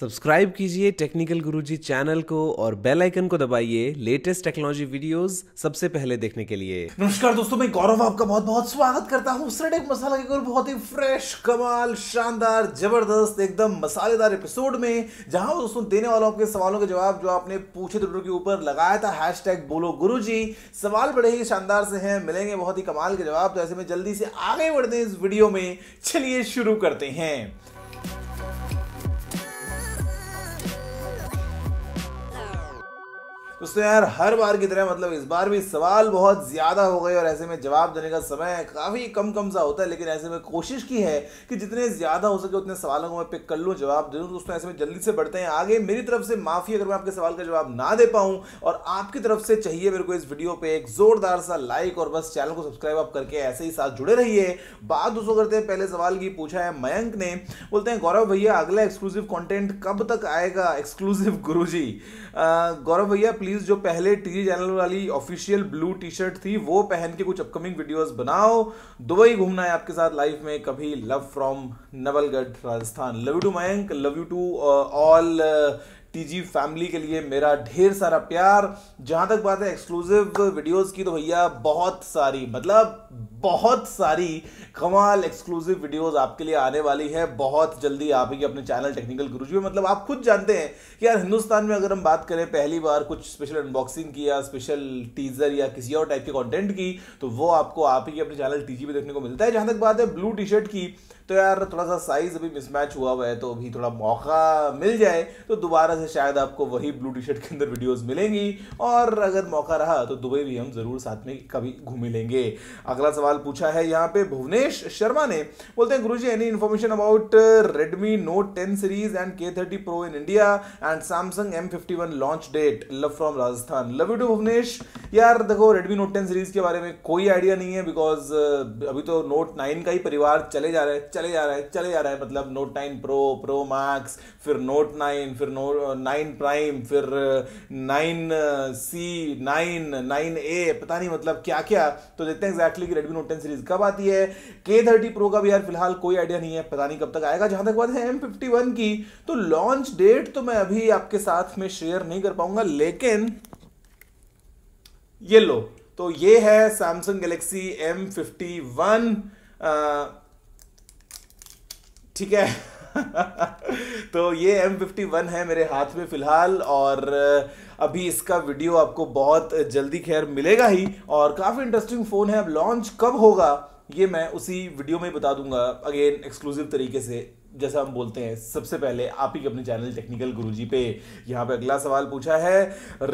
Subscribe कीजिए technical गुरुजी channel को और बेल आइकन को दबाइए लेटेस्ट टेक्नोलॉजी वीडियोस सबसे पहले देखने के लिए नमस्कार दोस्तों मैं गौरव आपका बहुत बहुत स्वागत करता हूँ सड़क मसाला के बहुत ही फ्रेश कमाल शानदार जबरदस्त एकदम मसालेदार एपिसोड में जहां दोस्तों देने वालों आपके सवालों के जवाब जो आपने पूछे ट्विटर के ऊपर लगाया था हैश बोलो गुरु सवाल बड़े ही शानदार से हैं मिलेंगे बहुत ही कमाल के जवाब तो ऐसे में जल्दी से आगे बढ़ते हैं इस वीडियो में चलिए शुरू करते हैं दोस्तों यार हर बार की तरह मतलब इस बार भी सवाल बहुत ज़्यादा हो गए और ऐसे में जवाब देने का समय काफ़ी कम कम सा होता है लेकिन ऐसे में कोशिश की है कि जितने ज़्यादा हो सके उतने सवालों को मैं पिक कर लूँ जवाब दे दूँ दोस्तों ऐसे में जल्दी से बढ़ते हैं आगे मेरी तरफ से माफ़ी अगर मैं आपके सवाल का जवाब ना दे पाऊँ और आपकी तरफ से चाहिए मेरे को इस वीडियो पर एक ज़ोरदार सा लाइक और बस चैनल को सब्सक्राइब आप करके ऐसे ही साथ जुड़े रहिए बात दोस्तों करते हैं पहले सवाल की पूछा है मयंक ने बोलते हैं गौरव भैया अगला एक्सक्लूसिव कॉन्टेंट कब तक आएगा एक्सक्लूसिव गुरु जी गौरव भैया प्लीज़ प्लीज जो पहले टीवी चैनल वाली ऑफिशियल ब्लू टी शर्ट थी वो पहन के कुछ अपकमिंग वीडियोस बनाओ दुबई घूमना है आपके साथ लाइफ में कभी love from Nawalgarh Rajasthan love you too Mayank love you too all TG family के लिए मेरा ढेर सारा प्यार जहां तक बात है एक्सक्लूसिव वीडियोस की तो भैया बहुत सारी मतलब बहुत सारी कमाल एक्सक्लूसिव वीडियोस आपके लिए आने वाली है बहुत जल्दी आप ही अपने चैनल टेक्निकल गुरु जी मतलब आप खुद जानते हैं कि यार हिंदुस्तान में अगर हम बात करें पहली बार कुछ स्पेशल अनबॉक्सिंग की या स्पेशल टीजर या किसी और टाइप के कॉन्टेंट की तो वो आपको आप ही अपने चैनल टीजी पे देखने को मिलता है जहां तक बात है ब्लू टी शर्ट की तो यार थोड़ा सा साइज़ अभी मिसमैच हुआ हुआ है तो अभी थोड़ा मौका मिल जाए तो दोबारा से शायद आपको वही ब्लू टी शर्ट के अंदर वीडियोज़ मिलेंगी और अगर मौका रहा तो दुबई भी हम ज़रूर साथ में कभी घूम लेंगे अगला सवाल पूछा है यहाँ पे भुवनेश शर्मा ने बोलते हैं Guru ji any information about Redmi Note ten series and K thirty pro in India and Samsung M fifty one launch date love from Rajasthan love you too Bhuvnesh यार देखो रेडमी नोट टेन सीरीज के बारे में कोई आइडिया नहीं है बिकॉज uh, अभी तो नोट नाइन का ही परिवार चले जा रहे हैं चले जा रहा है चले जा रहा है मतलब Note nine Pro Pro Max फिर नोट नाइन फिर नोट नाइन प्राइम फिर nine C nine nine A पता नहीं मतलब क्या क्या तो देखते हैं एग्जैक्टली कि रेडमी नोट टेन सीरीज कब आती है के थर्टी प्रो का भी यार फिलहाल कोई आइडिया नहीं है पता नहीं कब तक आएगा जहां तक बात है एम फिफ्टी वन की तो लॉन्च डेट तो मैं अभी आपके साथ में शेयर नहीं कर पाऊंगा लेकिन ये लो तो ये है Samsung Galaxy M fifty one ठीक है तो ये एम फिफ्टी वन है मेरे हाथ में फ़िलहाल और अभी इसका वीडियो आपको बहुत जल्दी खैर मिलेगा ही और काफ़ी इंटरेस्टिंग फ़ोन है अब लॉन्च कब होगा ये मैं उसी वीडियो में बता दूंगा अगेन एक्सक्लूसिव तरीके से जैसा हम बोलते हैं सबसे पहले आप ही के अपने चैनल टेक्निकल गुरुजी पे यहाँ पे अगला सवाल पूछा है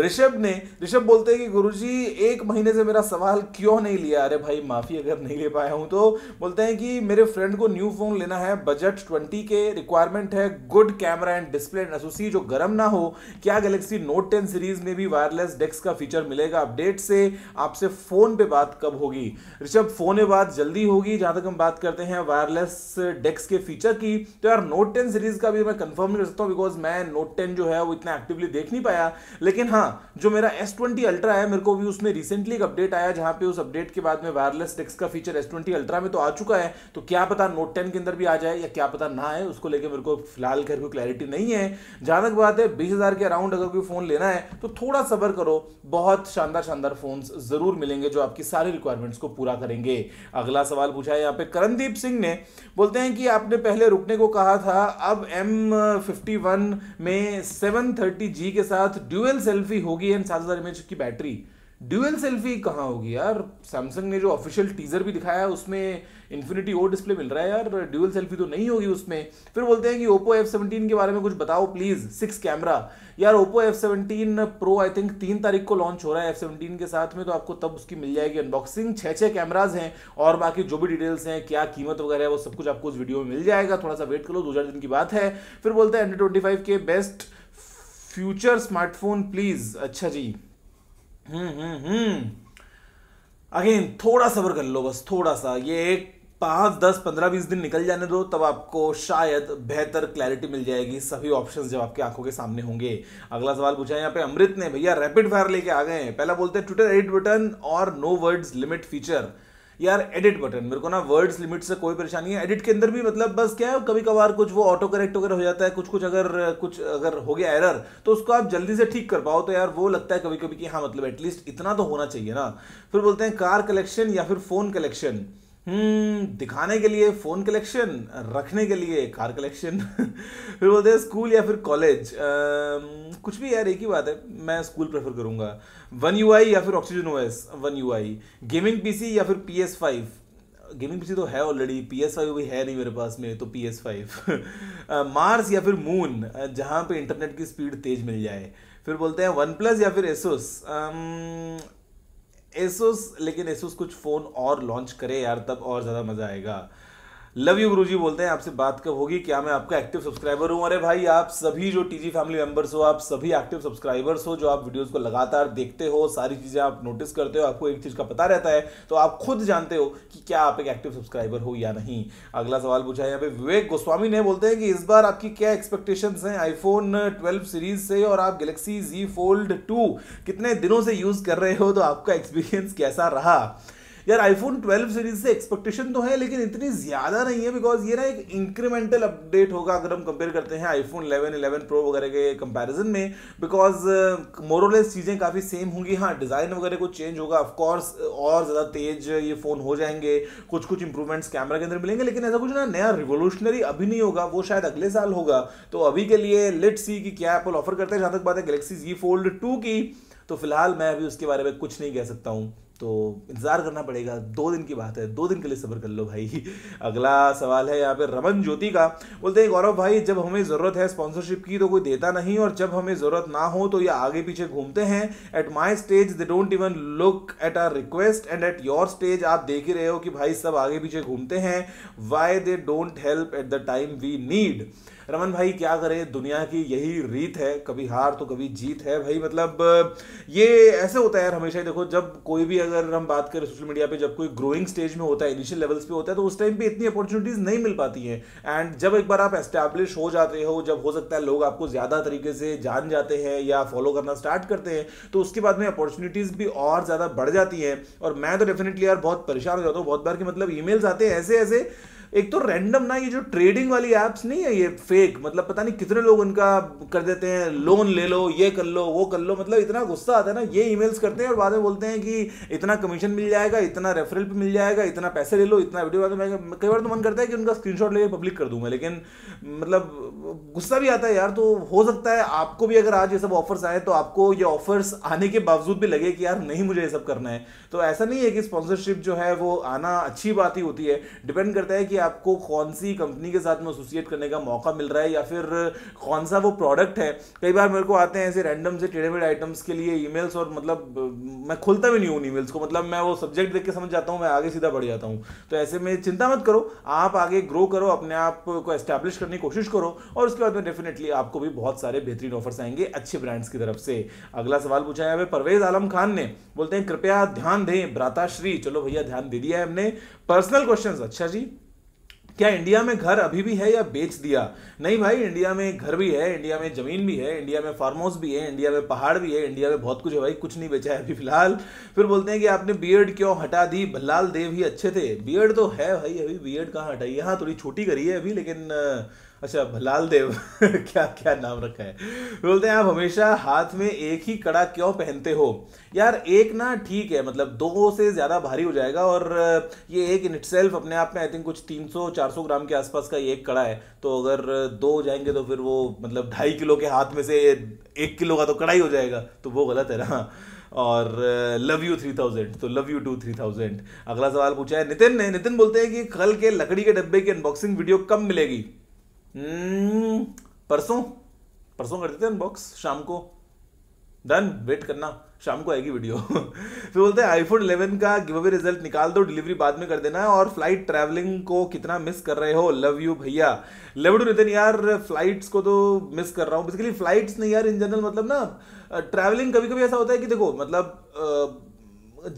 ऋषभ ने ऋषभ बोलते हैं कि गुरुजी एक महीने से मेरा सवाल क्यों नहीं लिया अरे भाई माफ़ी अगर नहीं ले पाया हूँ तो बोलते हैं कि मेरे फ्रेंड को न्यू फ़ोन लेना है बजट ट्वेंटी के रिक्वायरमेंट है good camera and display and एसोसी जो गर्म ना हो क्या गैलेक्सी नोट टेन सीरीज़ में भी वायरलेस डेस्क का फीचर मिलेगा अपडेट से आपसे फ़ोन पे बात कब होगी ऋषभ फ़ोन पे बात जल्दी होगी जहाँ तक हम बात करते हैं वायरलेस डेस्क के फीचर की तो यार नोट टेन सीरीज का भी मैं कंफर्म नहीं कर सकता बिकॉज मैं नोट टेन जो है वो इतना एक्टिवली देख नहीं पाया लेकिन हाँ जो मेरा एस ट्वेंटी अल्ट्रा है मेरे को भी उसमें रिसेंटली एक अपडेट आया जहाँ पे उस अपडेट के बाद में वायरलेस टेक्स का फीचर एस ट्वेंटी अल्ट्रा में तो आ चुका है तो क्या पता नोट टेन के अंदर भी आ जाए या क्या पता ना आए उसको लेकर मेरे को फिलहाल खैर कोई क्लैरिटी नहीं है जहाँ तक बात है बीस हज़ार के अराउंड अगर कोई फ़ोन लेना है तो थोड़ा सबर करो बहुत शानदार शानदार फ़ोन ज़रूर मिलेंगे जो आपकी सारी रिक्वायरमेंट्स को पूरा करेंगे अगला सवाल पूछा है यहाँ पे करणदीप सिंह ने बोलते हैं कि आपने पहले रुकने अपने को कहा था अब एम फिफ्टी वन में सेवन थर्टी जी के साथ ड्यूएल सेल्फी होगी एंड सात हज़ार एम की बैटरी ड्यूएल सेल्फी कहाँ होगी यार सैमसंग ने जो ऑफिशियल टीजर भी दिखाया है उसमें इन्फिनिटी ओ डिस्प्ले मिल रहा है यार ड्यूएल सेल्फी तो नहीं होगी उसमें फिर बोलते हैं कि ओप्पो एफ सेवनटीन के बारे में कुछ बताओ प्लीज़ सिक्स कैमरा यार Oppo F seventeen Pro I think तीन तारीख को लॉन्च हो रहा है एफ सेवनटीन के साथ में तो आपको तब उसकी मिल जाएगी अनबॉक्सिंग छः छः कैमराज हैं और बाकी जो भी डिटेल्स हैं क्या कीमत वगैरह है वो सब कुछ आपको उस वीडियो में मिल जाएगा थोड़ा सा वेट करो दो चार दिन की बात है फिर बोलते हैं एंड्रेड ट्वेंटी फाइव के बेस्ट फ्यूचर स्मार्टफोन प्लीज़ अच्छा जी अगेन हम्म, हम्म, हम्म। थोड़ा सबर कर लो बस थोड़ा सा ये एक पाँच दस पंद्रह बीस दिन निकल जाने दो तब आपको शायद बेहतर क्लैरिटी मिल जाएगी सभी ऑप्शंस जब आपके आंखों के सामने होंगे अगला सवाल पूछा है यहाँ पे अमृत ने भैया रैपिड फायर लेके आ गए हैं पहला बोलते हैं ट्विटर एडिट बटन और नो वर्ड्स लिमिट फीचर यार एडिट बटन मेरे को ना वर्ड्स लिमिट से कोई परेशानी है एडिट के अंदर भी मतलब बस क्या है कभी कभार कुछ वो ऑटो करेक्ट वगैरह हो जाता है कुछ कुछ अगर कुछ अगर हो गया एरर तो उसको आप जल्दी से ठीक कर पाओ तो यार वो लगता है कभी कभी कि हाँ मतलब एटलीस्ट इतना तो होना चाहिए ना फिर बोलते हैं कार कलेक्शन या फिर फ़ोन कलेक्शन हम्म, दिखाने के लिए फ़ोन कलेक्शन रखने के लिए कार कलेक्शन फिर बोलते हैं स्कूल या फिर कॉलेज कुछ भी यार एक ही बात है मैं स्कूल प्रेफर करूंगा वन यू या फिर oxygen O S one U gaming PC या फिर P S five gaming PC तो है ऑलरेडी पी एस फाइव भी है नहीं मेरे पास में तो पी एस फाइव मार्स या फिर मून जहाँ पे इंटरनेट की स्पीड तेज मिल जाए फिर बोलते हैं वन प्लस या फिर एसोस एसोस लेकिन एसोस कुछ फ़ोन और लॉन्च करे यार तब और ज़्यादा मज़ा आएगा लव यू गुरुजी बोलते हैं आपसे बात कब होगी क्या मैं आपका एक्टिव सब्सक्राइबर हूं अरे भाई आप सभी जो टीजी फैमिली मेंबर्स हो आप सभी एक्टिव सब्सक्राइबर्स हो जो आप वीडियोस को लगातार देखते हो सारी चीज़ें आप नोटिस करते हो आपको एक चीज़ का पता रहता है तो आप खुद जानते हो कि क्या आप एक एक्टिव सब्सक्राइबर हो या नहीं अगला सवाल पूछा है यहाँ पे विवेक गोस्वामी ने बोलते हैं कि इस बार आपकी क्या एक्सपेक्टेशन है आईफोन ट्वेल्व सीरीज से और आप गैलेक्सी जी फोल्ड टू कितने दिनों से यूज़ कर रहे हो तो आपका एक्सपीरियंस कैसा रहा यार आईफोन 12 सीरीज से एक्सपेक्टेशन तो है लेकिन इतनी ज़्यादा नहीं है बिकॉज ये ना एक इंक्रीमेंटल अपडेट होगा अगर हम कंपेयर करते हैं आईफोन 11 11 प्रो वगैरह के कंपैरिजन में बिकॉज मोरलेस चीज़ें काफ़ी सेम होंगी हाँ डिज़ाइन वगैरह कुछ चेंज होगा ऑफकोर्स और ज़्यादा तेज ये फ़ोन हो जाएंगे कुछ कुछ इंप्रूवमेंट्स कैमरा के अंदर मिलेंगे लेकिन ऐसा कुछ ना नया रिवोल्यूशनरी अभी नहीं होगा वो शायद अगले साल होगा तो अभी के लिए लेट सी कि क्या एप्पल ऑफर करते हैं जहां तक बात है गैलेक्सी जी फोल्ड टू की तो फिलहाल मैं अभी उसके बारे में कुछ नहीं कह सकता हूँ तो इंतज़ार करना पड़ेगा दो दिन की बात है दो दिन के लिए सब्र कर लो भाई अगला सवाल है यहाँ पे रमन ज्योति का बोलते हैं गौरव भाई जब हमें ज़रूरत है स्पॉन्सरशिप की तो कोई देता नहीं और जब हमें ज़रूरत ना हो तो ये आगे पीछे घूमते हैं at my stage they don't even look at our request and at your stage आप देख ही रहे हो कि भाई सब आगे पीछे घूमते हैं why they don't help at the time we need Raman भाई क्या करें दुनिया की यही रीत है कभी हार तो कभी जीत है भाई मतलब ये ऐसे होता है यार हमेशा ही देखो जब कोई भी अगर हम बात करें सोशल मीडिया पे जब कोई ग्रोइंग स्टेज में होता है इनिशियल लेवल्स पे होता है तो उस टाइम पे इतनी अपॉर्चुनिटीज नहीं मिल पाती हैं एंड जब एक बार आप एस्टेब्लिश हो जाते हो जब हो सकता है लोग आपको ज़्यादा तरीके से जान जाते हैं या फॉलो करना स्टार्ट करते हैं तो उसके बाद में अपॉर्चुनिटीज़ भी और ज़्यादा बढ़ जाती हैं और मैं तो डेफिनेटली यार बहुत परेशान हो जाता हूँ बहुत बार के मतलब ईमेल्स आते हैं ऐसे ऐसे एक तो रैंडम ना ये जो ट्रेडिंग वाली एप्स नहीं है ये फेक मतलब पता नहीं कितने लोग उनका कर देते हैं लोन ले लो ये कर लो वो कर लो मतलब इतना गुस्सा आता है ना ये ईमेल्स करते हैं और बाद में बोलते हैं कि इतना कमीशन मिल जाएगा इतना रेफरल मिल जाएगा इतना पैसे ले लो इतना वीडियो तो कई बार तो मन करता है कि उनका स्क्रीनशॉट लेके पब्लिक कर दूंगा लेकिन मतलब गुस्सा भी आता है यार तो हो सकता है आपको भी अगर आज ये सब ऑफर्स आए तो आपको ये ऑफर्स आने के बावजूद भी लगे कि यार नहीं मुझे ये सब करना है तो ऐसा नहीं है कि स्पॉन्सरशिप जो है वो आना अच्छी बात ही होती है डिपेंड करता है कि आपको कौन सी कंपनी के साथ में एसोसिएट करने का मौका मिल रहा है या फिर कौन सा वो प्रोडक्ट है कई बार मेरे को आते हैं ऐसे रैंडम से टेढ़े मेढ़े आइटम्स के लिए ई और मतलब मैं खुलता भी नहीं हूँ ई को मतलब मैं वो सब्जेक्ट देख के समझ जाता हूँ मैं आगे सीधा बढ़ जाता हूँ तो ऐसे में चिंता मत करो आप आगे ग्रो करो अपने आप को एस्टैब्लिश करने की कोशिश करो और उसके बाद में डेफिनेटली आपको भी बहुत सारे बेहतरीन ऑफर्स आएंगे अच्छे ब्रांड्स की तरफ से अगला सवाल पूछा है परवेज आलम खान ने बोलते हैं कृपया ध्यान दें ब्राताश्री चलो भैया ध्यान दे दिया है हमने पर्सनल क्वेश्चन अच्छा जी क्या इंडिया में घर अभी भी है या बेच दिया नहीं भाई इंडिया में घर भी है इंडिया में ज़मीन भी है इंडिया में फार्म हाउस भी है इंडिया में पहाड़ भी है इंडिया में बहुत कुछ है भाई कुछ नहीं बेचा है अभी फिलहाल फिर बोलते हैं कि आपने बीएड क्यों हटा दी भल्लाल देव ही अच्छे थे बीएड तो है भाई अभी बीएड कहाँ हटाई यहाँ थोड़ी छोटी करी है अभी लेकिन अच्छा भलाल देव क्या क्या नाम रखा है बोलते हैं आप हमेशा हाथ में एक ही कड़ा क्यों पहनते हो यार एक ना ठीक है मतलब दो से ज़्यादा भारी हो जाएगा और ये एक इन इट अपने आप में आई थिंक कुछ 300-400 ग्राम के आसपास का ये एक कड़ा है तो अगर दो जाएंगे तो फिर वो मतलब ढाई किलो के हाथ में से एक किलो का तो कड़ा ही हो जाएगा तो वो गलत है ना और लव यू थ्री थाउजेंड तो love you too three thousand अगला सवाल पूछा है नितिन ने नितिन बोलते हैं कि कल के लकड़ी के डब्बे की अनबॉक्सिंग वीडियो कब मिलेगी Hmm, परसों परसों कर देते अनबॉक्स शाम को डन वेट करना शाम को आएगी वीडियो फिर बोलते हैं आईफोन 11 का गिव अवे रिजल्ट निकाल दो डिलीवरी बाद में कर देना है और फ्लाइट ट्रैवलिंग को कितना मिस कर रहे हो लव यू भैया लव टू नितिन यार फ्लाइट्स को तो मिस कर रहा हूँ बेसिकली फ्लाइट्स नहीं यार इन जनरल मतलब ना ट्रैवलिंग कभी कभी ऐसा होता है कि देखो मतलब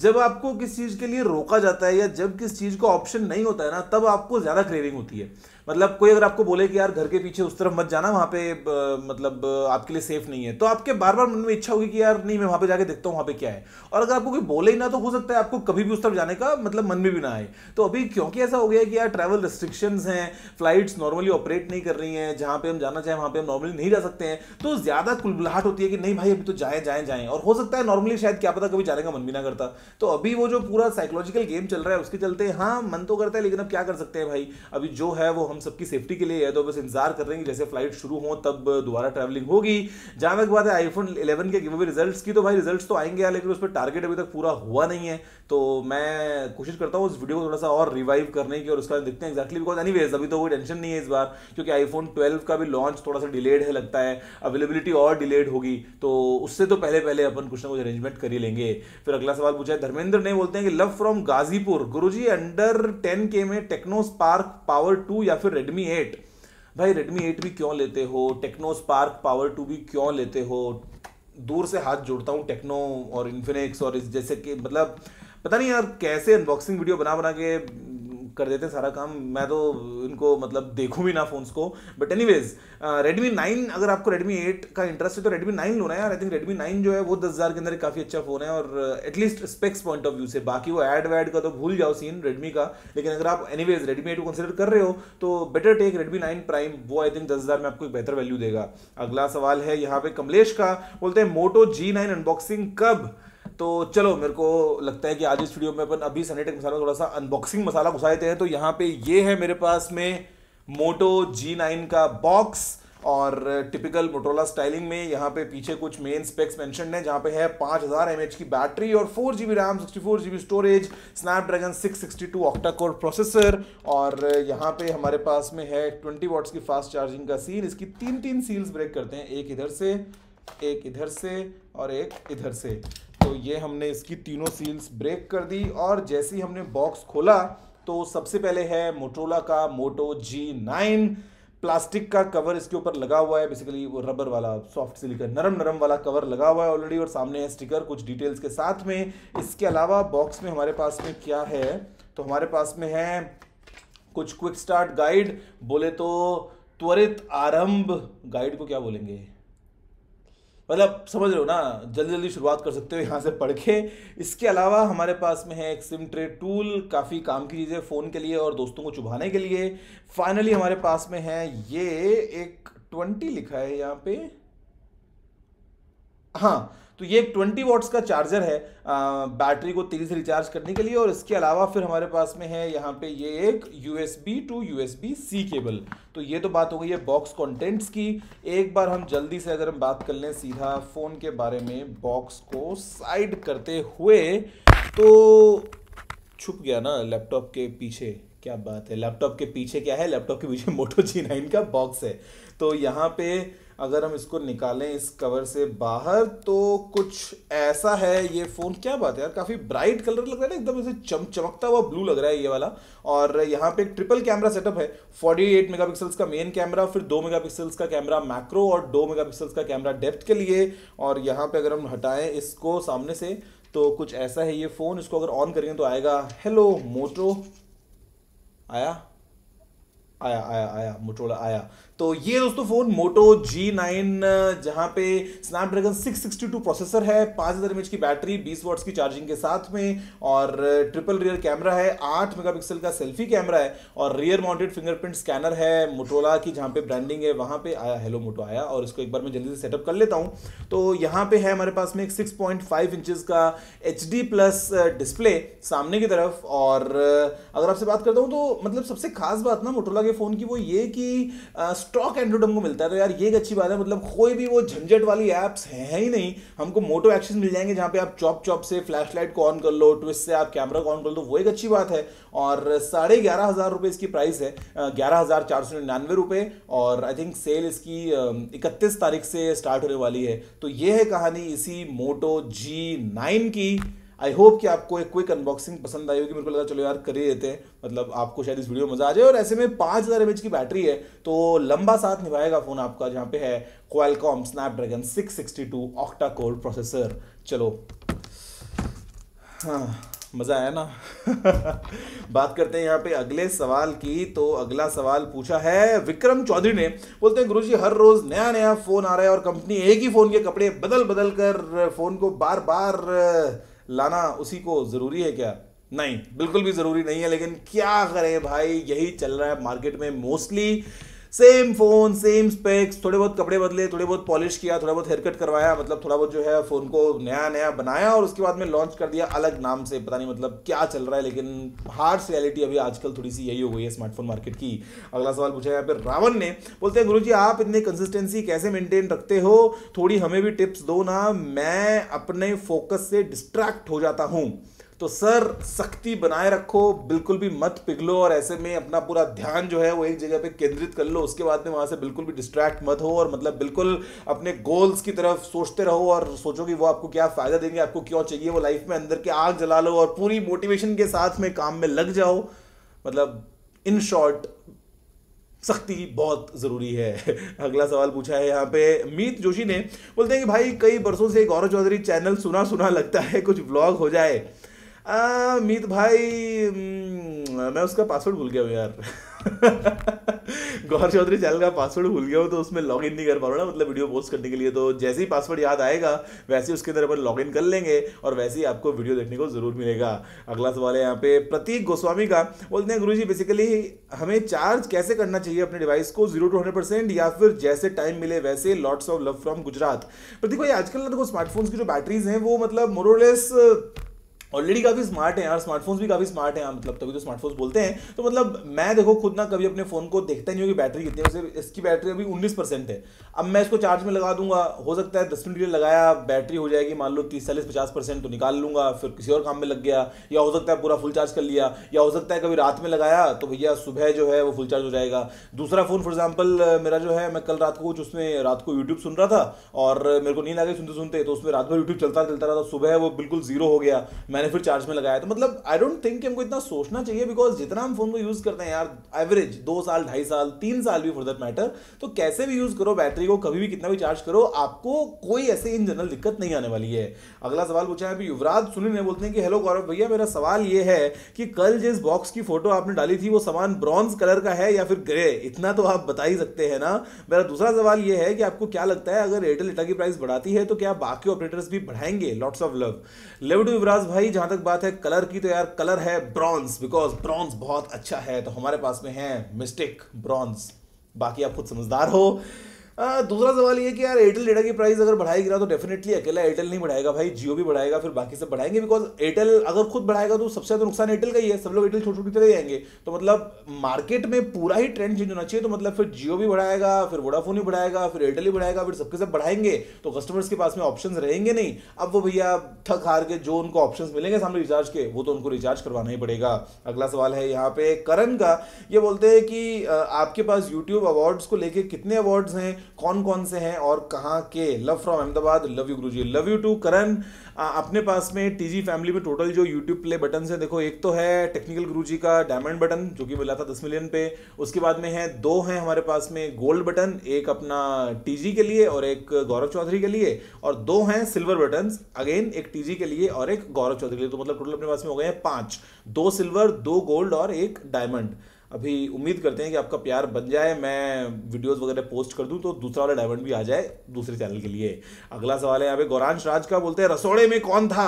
जब आपको किस चीज़ के लिए रोका जाता है या जब किस चीज़ का ऑप्शन नहीं होता है ना तब आपको ज़्यादा क्रेविंग होती है मतलब कोई अगर आपको बोले कि यार घर के पीछे उस तरफ मत जाना वहाँ पे मतलब आपके लिए सेफ नहीं है तो आपके बार बार मन में इच्छा होगी कि यार नहीं मैं वहाँ पे जाके देखता हूँ वहाँ पे क्या है और अगर आपको कोई बोले ही ना तो हो सकता है आपको कभी भी उस तरफ जाने का मतलब मन में भी ना आए तो अभी क्योंकि ऐसा हो गया है कि यार ट्रैवल रिस्ट्रिक्शन हैं फ्लाइट्स नॉर्मली ऑपरेट नहीं कर रही हैं जहाँ पे हम जाना चाहें वहाँ पे हम नॉर्मली नहीं जा सकते हैं तो ज़्यादा कुलबुलाहट होती है कि नहीं भाई अभी तो जाए जाए जाए और हो सकता है नॉर्मली शायद क्या पता कभी जाने का मन भी ना करता तो अभी वो जो पूरा साइकोलॉजिकल गेम चल रहा है उसके चलते हाँ मन तो करता है लेकिन अब क्या कर सकते हैं भाई अभी जो है वो हम सबकी सेफ्टी के लिए है तो बस इंतजार कर रहे हैं जैसे फ्लाइट शुरू हो तब दोबारा ट्रैवलिंग होगी जहां तक बात है आईफोन इलेवन के गिवे रिजल्ट्स की तो भाई रिजल्ट्स तो आएंगे लेकिन उस पर टारगेट अभी तक पूरा हुआ नहीं है तो मैं कोशिश करता हूँ उस वीडियो को थोड़ा सा और रिवाइव करने की और उसका देखते हैं एक्जैक्टली बिकॉज एनी अभी तो कोई टेंशन नहीं है इस बार क्योंकि आईफोन ट्वेल्व का भी लॉन्च थोड़ा सा डिलेड है लगता है अवेलेबिलिटी और डिलेड होगी तो उससे तो पहले पहले अपन कुछ ना कुछ अरेंजमेंट कर ही लेंगे फिर अगला सवाल पूछा है धर्मेंद्र ने बोलते हैं कि love from Ghazipur Guruji under ten के में टेक्नो स्पार्क पावर टू या फिर रेडमी एट भाई रेडमी एट भी क्यों लेते हो टेक्नो स्पार्क पावर टू भी क्यों लेते हो दूर से हाथ जोड़ता हूँ टेक्नो और इन्फिनिक्स और इस जैसे कि मतलब पता नहीं यार कैसे अनबॉक्सिंग वीडियो बना बना के कर देते हैं सारा काम मैं तो इनको मतलब देखूँ भी ना फ़ोन्स को but anyways Redmi nine अगर आपको रेडमी एट का इंटरेस्ट है तो रेडमी नाइन लो ना यार आई थिंक रेडमी नाइन जो है वो दस हज़ार के अंदर काफ़ी अच्छा फ़ोन है और at least specs point of view से बाकी वो एड वैड का तो भूल जाओ सीन रेडमी का लेकिन अगर आप एनी वेज रेडमी एट को कंसिडर कर रहे हो तो better take Redmi nine prime वो आई थिंक दस हज़ार में आपको एक बेहतर वैल्यू देगा अगला सवाल है यहाँ पे कमलेश का बोलते हैं मोटो जी नाइन अनबॉक्सिंग कब तो चलो मेरे को लगता है कि आज इस वीडियो में अपन अभी सनीटेक मसाला थोड़ा सा अनबॉक्सिंग मसाला घुसा देते हैं तो यहाँ पे ये है मेरे पास में मोटो जी नाइन का बॉक्स और टिपिकल मोटोला स्टाइलिंग में यहाँ पे पीछे कुछ मेन स्पेक्स मेंशन है जहाँ पे है पाँच हज़ार की बैटरी और four G B RAM sixty four G B storage Snapdragon 662 octa core processor और यहाँ पे हमारे पास में है ट्वेंटी वॉट्स की फास्ट चार्जिंग का सील इसकी तीन तीन सील्स ब्रेक करते हैं एक इधर से एक इधर से और एक इधर से तो ये हमने इसकी तीनों सील्स ब्रेक कर दी और जैसे ही हमने बॉक्स खोला तो सबसे पहले है मोटोला का मोटो जी नाइन प्लास्टिक का कवर इसके ऊपर लगा हुआ है बेसिकली वो रबर वाला सॉफ्ट सिलिकन नरम नरम वाला कवर लगा हुआ है ऑलरेडी और सामने है स्टिकर कुछ डिटेल्स के साथ में इसके अलावा बॉक्स में हमारे पास में क्या है तो हमारे पास में है कुछ क्विक स्टार्ट गाइड बोले तो त्वरित आरंभ गाइड को क्या बोलेंगे मतलब समझ रहे हो ना जल्दी जल्दी शुरुआत कर सकते हो यहाँ से पढ़ के इसके अलावा हमारे पास में है एक सिम ट्रे टूल काफ़ी काम की चीज़ है फ़ोन के लिए और दोस्तों को चुभाने के लिए फाइनली हमारे पास में है ये एक ट्वेंटी लिखा है यहाँ पे हाँ तो ये एक ट्वेंटी वॉट्स का चार्जर है आ, बैटरी को तेज़ी से रिचार्ज करने के लिए और इसके अलावा फिर हमारे पास में है यहाँ पे ये एक U S B to U S B C cable तो ये तो बात हो गई है बॉक्स कॉन्टेंट्स की एक बार हम जल्दी से अगर हम बात कर लें सीधा फ़ोन के बारे में बॉक्स को साइड करते हुए तो छुप गया ना लैपटॉप के पीछे क्या बात है लैपटॉप के पीछे क्या है लैपटॉप के पीछे मोटो जी नाइन का बॉक्स है तो यहाँ पे अगर हम इसको निकालें इस कवर से बाहर तो कुछ ऐसा है ये फ़ोन क्या बात है यार काफ़ी ब्राइट कलर लग रहा है ना एकदम इसे चम चमकता हुआ ब्लू लग रहा है ये वाला और यहाँ पे एक ट्रिपल कैमरा सेटअप है 48 मेगापिक्सल्स का मेन कैमरा फिर 2 मेगापिक्सल्स का कैमरा मैक्रो और 2 मेगापिक्सल्स का कैमरा डेप्थ के लिए और यहाँ पे अगर हम हटाएं इसको सामने से तो कुछ ऐसा है ये फ़ोन इसको अगर ऑन करेंगे तो आएगा हेलो मोटो आया आया आया आया मोटोला आया तो ये दोस्तों फ़ोन मोटो जी नाइन जहाँ पे स्नैपड्रैगन 662 प्रोसेसर है पाँच हज़ार एम की बैटरी 20 वाट्स की चार्जिंग के साथ में और ट्रिपल रियर कैमरा है 8 मेगापिक्सल का सेल्फी कैमरा है और रियर माउंटेड फिंगरप्रिंट स्कैनर है मोटोला की जहाँ पे ब्रांडिंग है वहाँ पे आया हेलो मोटो आया और इसको एक बार मैं जल्दी से सेटअप कर लेता हूँ तो यहाँ पे है हमारे पास में एक सिक्स पॉइंट का एच प्लस डिस्प्ले सामने की तरफ और uh, अगर आपसे बात करता हूँ तो मतलब सबसे खास बात ना मोटोला के फ़ोन की वो ये कि uh, स्टॉक एंड्रॉइड हमको मिलता है तो यार ये एक अच्छी बात है मतलब कोई भी वो झंझट वाली एप्स है ही नहीं हमको मोटो एक्शन मिल जाएंगे जहाँ पे आप चॉप चॉप से फ्लैश लाइट को ऑन कर लो ट्विस्ट से आप कैमरा को ऑन कर लो वो एक अच्छी बात है और साढ़े ग्यारह हज़ार रुपये इसकी प्राइस है ग्यारह हज़ार चार सौ निन्यानवे रुपये और आई थिंक सेल इसकी इकतीस तारीख से स्टार्ट होने वाली है तो ये है कहानी इसी मोटो जी नाइन की आई होप कि आपको एक क्विक अनबॉक्सिंग पसंद आई होगी मेरे को लगा चलो यार कर ही देते हैं मतलब आपको शायद इस वीडियो मजा आ जाए और ऐसे में पाँच हज़ार एम की बैटरी है तो लंबा साथ निभाएगा फ़ोन आपका जहाँ पे है Qualcomm Snapdragon 662 octa core processor चलो हाँ मज़ा आया ना बात करते हैं यहाँ पे अगले सवाल की तो अगला सवाल पूछा है विक्रम चौधरी ने बोलते हैं गुरुजी हर रोज़ नया नया फ़ोन आ रहा है और कंपनी एक ही फ़ोन के कपड़े बदल बदल कर फ़ोन को बार बार लाना उसी को ज़रूरी है क्या नहीं बिल्कुल भी ज़रूरी नहीं है लेकिन क्या करें भाई यही चल रहा है मार्केट में mostly same phone same specs थोड़े बहुत कपड़े बदले थोड़े बहुत पॉलिश किया थोड़ा बहुत हेयर कट करवाया मतलब थोड़ा बहुत जो है फ़ोन को नया नया बनाया और उसके बाद में लॉन्च कर दिया अलग नाम से पता नहीं मतलब क्या चल रहा है लेकिन हार्ड रियलिटी अभी आजकल थोड़ी सी यही हो गई है स्मार्टफोन मार्केट की अगला सवाल पूछा यहाँ पे रावण ने बोलते हैं गुरु जी आप इतनी कंसिस्टेंसी कैसे मेंटेन रखते हो थोड़ी हमें भी टिप्स दो ना मैं अपने फोकस से डिस्ट्रैक्ट हो जाता हूँ तो सर सख्ती बनाए रखो बिल्कुल भी मत पिघलो और ऐसे में अपना पूरा ध्यान जो है वो एक जगह पे केंद्रित कर लो उसके बाद में वहाँ से बिल्कुल भी डिस्ट्रैक्ट मत हो और मतलब बिल्कुल अपने गोल्स की तरफ सोचते रहो और सोचो कि वो आपको क्या फ़ायदा देंगे आपको क्यों चाहिए वो लाइफ में अंदर के आग जला लो और पूरी मोटिवेशन के साथ में काम में लग जाओ मतलब इन शॉर्ट सख्ती बहुत ज़रूरी है अगला सवाल पूछा है यहाँ पे मीत जोशी ने बोलते हैं कि भाई कई बरसों से गौरव चौधरी चैनल सुना सुना लगता है कुछ ब्लॉग हो जाए मीत भाई मैं उसका पासवर्ड भूल गया हूँ यार गौर चौधरी चैनल का पासवर्ड भूल गया हूँ तो उसमें लॉग इन नहीं कर पा रहा ना मतलब वीडियो पोस्ट करने के लिए तो जैसे ही पासवर्ड याद आएगा वैसे ही उसके अंदर अपन लॉग इन कर लेंगे और वैसे ही आपको वीडियो देखने को जरूर मिलेगा अगला सवाल है यहाँ पे प्रतीक गोस्वामी का बोलते हैं गुरु जी बेसिकली हमें चार्ज कैसे करना चाहिए अपने डिवाइस को जीरो टू हंड्रेड परसेंट या फिर जैसे टाइम मिले वैसे lots of love from Gujarat Prateek भाई आजकल ना देखो स्मार्टफोन्स की जो बैटरीज हैं वो मतलब मोरोलेस ऑलरेडी काफ़ी स्मार्ट है यार स्मार्टफोन्स भी काफ़ी स्मार्ट है मतलब तभी तो स्मार्टफोन्स बोलते हैं तो मतलब मैं देखो खुद ना कभी अपने फ़ोन को देखता नहीं हूँ कि बैटरी कितनी है इसकी बैटरी अभी उन्नीस परसेंट है अब मैं इसको चार्ज में लगा दूंगा हो सकता है दस मिनट के लिए लगाया बैटरी हो जाएगी मान लो तीस चालीस पचास परसेंट तो निकाल लूंगा फिर किसी और काम में लग गया या हो सकता है पूरा फुल चार्ज कर लिया या हो सकता है कभी रात में लगाया तो भैया सुबह जो है वो फुल चार्ज हो जाएगा दूसरा फ़ोन फॉर एग्जाम्पल मेरा जो है मैं कल रात को कुछ उसमें रात को यूट्यूब सुन रहा था और मेरे को नींद आ गई सुनते सुनते तो उसमें रात भर यूट्यूब चलता चलता रहा था तो सुबह वो बिल्कुल जीरो हो गया मैंने मैंने फिर चार्ज में लगाया तो मतलब आई डोंट थिंक कि हमको इतना सोचना चाहिए बिकॉज जितना हम फोन को यूज करते हैं यार एवरेज दो साल ढाई साल तीन साल भी फॉर दैट मैटर तो कैसे भी यूज करो बैटरी को कभी भी कितना भी चार्ज करो आपको कोई ऐसे इन जनरल दिक्कत नहीं आने वाली है अगला सवाल पूछा है अभी युवराज सुनील ने बोलते हैं कि हेलो गौरव भैया मेरा सवाल ये है कि कल जिस बॉक्स की फोटो आपने डाली थी वो सामान ब्रॉन्ज कलर का है या फिर ग्रे इतना तो आप बता ही सकते हैं ना मेरा दूसरा सवाल ये है कि आपको क्या लगता है अगर एयरटेल डेटा की प्राइस बढ़ाती है तो क्या बाकी ऑपरेटर्स भी बढ़ाएंगे lots of love love to Yuvraj भाई रही जहां तक बात है कलर की तो यार कलर है ब्रॉन्ज बिकॉज ब्रॉन्ज बहुत अच्छा है तो हमारे पास में है मिस्टिक ब्रॉन्ज बाकी आप खुद समझदार हो हाँ, दूसरा सवाल ये कि यार एयरटेल डेटा की प्राइस अगर बढ़ाई गिरा तो डेफिनेटली अकेला एयरटेल नहीं बढ़ाएगा भाई जियो भी बढ़ाएगा फिर बाकी सब बढ़ाएंगे बिकॉज एयरटेल अगर खुद बढ़ाएगा तो सबसे ज्यादा नुकसान एयरटेल का ही है सब लोग एयरटेल छोटे छोटे चले जाएंगे तो मतलब मार्केट में पूरा ही ट्रेंड चेंज होना चाहिए तो मतलब फिर जियो भी बढ़ाएगा फिर वोडाफोन ही बढ़ाएगा फिर एयरटेल भी बढ़ाएगा फिर सबके सब बढ़ाएंगे तो कस्टमर्स के पास में ऑप्शन रहेंगे नहीं अब वो भैया थक हार के जो उनको ऑप्शन मिलेंगे सामने रिचार्ज के वो तो उनको रिचार्ज करवाना ही पड़ेगा अगला सवाल है यहाँ पे करण का ये बोलते हैं कि आपके पास यूट्यूब अवार्ड्स को लेकर कितने अवार्ड्स हैं कौन कौन से हैं और कहाँ के love from Ahmedabad love you Guruji love you too Karan अपने पास में टीजी फैमिली में टोटल जो यूट्यूब प्ले बटन है देखो एक तो है टेक्निकल जी का डायमंड बटन जो कि मिला था दस मिलियन पे उसके बाद में है दो हैं हमारे पास में गोल्ड बटन एक अपना टीजी के लिए और एक गौरव चौधरी के लिए और दो हैं सिल्वर बटन अगेन एक टीजी के लिए और एक गौरव चौधरी के लिए तो मतलब टोटल अपने पास में हो गए हैं पांच दो सिल्वर दो गोल्ड और एक डायमंड अभी उम्मीद करते हैं कि आपका प्यार बन जाए मैं वीडियोस वगैरह पोस्ट कर दूं तो दूसरा वाला डायमंड भी आ जाए दूसरे चैनल के लिए अगला सवाल है यहाँ पे गौरांश राज का बोलते हैं रसोड़े में कौन था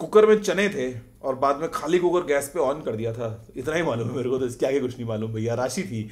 कुकर में चने थे और बाद में खाली कुकर गैस पे ऑन कर दिया था इतना ही मालूम है मेरे को तो इसके आगे कुछ नहीं मालूम भैया राशि थी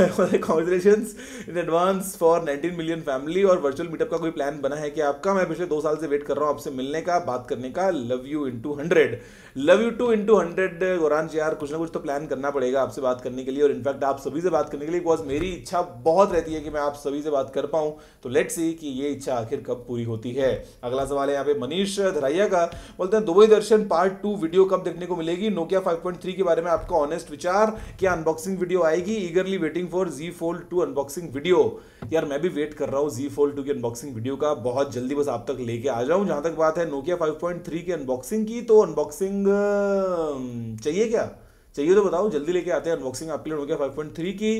congratulation in advance for nineteen million family और वर्चुअल मीटअप का कोई प्लान बना है कि आपका मैं पिछले दो साल से वेट कर रहा हूँ आपसे मिलने का बात करने का love you in two hundred love you to into hundred Goran यार कुछ ना कुछ तो प्लान करना पड़ेगा आपसे बात करने के लिए और इनफैक्ट आप सभी से बात करने के लिए बिकॉज मेरी इच्छा बहुत रहती है कि मैं आप सभी से बात कर पाऊँ तो लेट्स सी कि ये इच्छा आखिर कब पूरी होती है अगला सवाल है यहाँ पे मनीष धराइया का बोलते हैं दुबई दर्शन पार्ट टू वीडियो कब देखने को मिलेगी नोकिया थ्री के बारे में आपका ऑनेस्ट विचार क्या अनबॉक्सिंग वीडियो आएगी eagerly waiting for G Fold two unboxing video यार मैं भी वेट कर रहा हूँ जी फोल्ड टू की अनबॉक्सिंग वीडियो का बहुत जल्दी बस आप तक लेके आ जाऊँ जहाँ तक बात है नोकिया फाइव की अनबॉक्सिंग की तो अनबॉक्सिंग चाहिए क्या चाहिए तो बताओ जल्दी लेके आते हैं अनबॉक्सिंग आपके लिए नोकिया फाइव पॉइंट थ्री की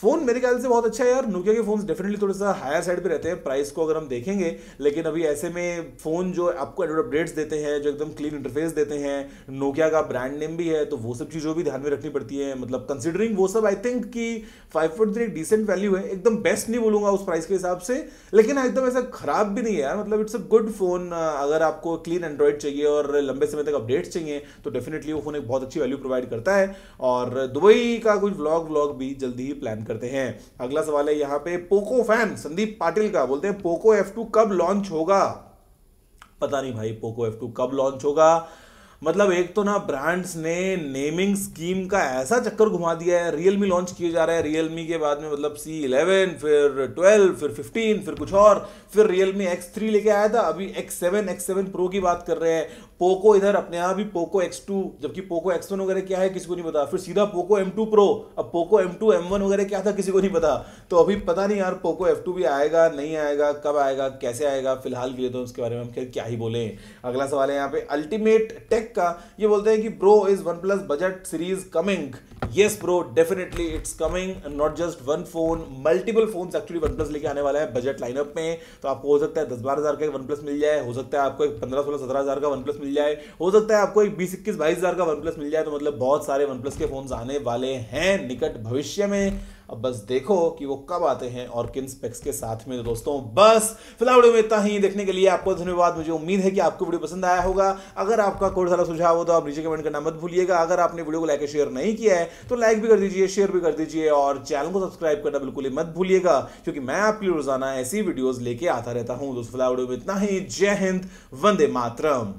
फोन मेरे ख्याल से बहुत अच्छा है यार नोकिया के फोन डेफिनेटली थोड़ा सा हायर साइड पे रहते हैं प्राइस को अगर हम देखेंगे लेकिन अभी ऐसे में फोन जो आपको एंड्रॉइड अपडेट्स देते हैं जो एकदम क्लीन इंटरफेस देते हैं नोकिया का ब्रांड नेम भी है तो वो सब चीज़ों भी ध्यान में रखनी पड़ती है मतलब कंसिडरिंग वो सब आई थिंक की five point three decent value है एकदम बेस्ट नहीं बोलूंगा उस प्राइस के हिसाब से लेकिन हाँ, एकदम ऐसा खराब भी नहीं है यार मतलब इट्स अ गुड फोन अगर आपको क्लीन एंड्रॉइड चाहिए और लंबे समय तक अपडेट्स चाहिए तो डेफिनेटली वो फोन एक बहुत अच्छी वैल्यू प्रोवाइड करता है सकता है और दुबई का कुछ व्लॉग व्लॉग भी जल्दी ही प्लान करते हैं अगला सवाल है यहाँ पे पोको फैन संदीप पाटिल का बोलते हैं पोको एफ टू कब लॉन्च होगा पता नहीं भाई पोको एफ टू कब लॉन्च होगा मतलब एक तो ना ब्रांड्स ने नेमिंग स्कीम का ऐसा चक्कर घुमा दिया है रियलमी लॉन्च किए जा रहा है रियलमी के बाद में मतलब सी इलेवन फिर ट्वेल्व फिर फिफ्टीन फिर कुछ और फिर रियलमी एक्स थ्री लेके आया था अभी X seven X seven pro की बात कर रहे हैं पोको इधर अपने आप ही पोको टू जबकि पोको एक्स वन वगैरह क्या है किसी को नहीं पता फिर सीधा पोको एम टू प्रो अब Poco M two M one वगैरह क्या था किसी को नहीं पता तो अभी पता नहीं यार पोको एफ टू भी आएगा नहीं आएगा कब आएगा कैसे आएगा फिलहाल के लिए तो उसके बारे में हम खैर क्या ही बोले अगला सवाल है यहाँ पे अल्टीमेट टेक का ये बोलते हैं कि bro is OnePlus budget series coming yes bro definitely it's coming not just one phone multiple phone actually OnePlus लेके आने वाला है बजट लाइनअप में तो आपको हो सकता है दस बारह हज़ार का वन प्लस मिल जाए हो सकता है आपको एक पंद्रह सोलह सत्रह हज़ार का वन प्लस मिल मिल जाए हो सकता है आपको एक बीस इक्कीस बाईस हज़ार का वन प्लस मिल जाए तो मतलब बहुत सारे वन प्लस के फ़ोन आने वाले हैं निकट भविष्य में अब बस देखो कि वो कब आते हैं और किन स्पेक्स के साथ में तो दोस्तों बस फिलहाल वीडियो में इतना ही देखने के लिए आपको धन्यवाद मुझे उम्मीद है कि आपको वीडियो पसंद आया होगा अगर आपका कोई सारा सुझाव हो तो आप नीचे कमेंट करना मत भूलिएगा अगर आपने वीडियो को लाइक शेयर नहीं किया है तो लाइक भी कर दीजिए शेयर भी कर दीजिए और चैनल को सब्सक्राइब करना बिल्कुल ही मत भूलिएगा क्योंकि मैं आपके लिए रोजाना ऐसी वीडियोज लेके आता रहता हूँ दोस्तों फिलहाल वीडियो में इतना ही जय हिंद वंदे मातरम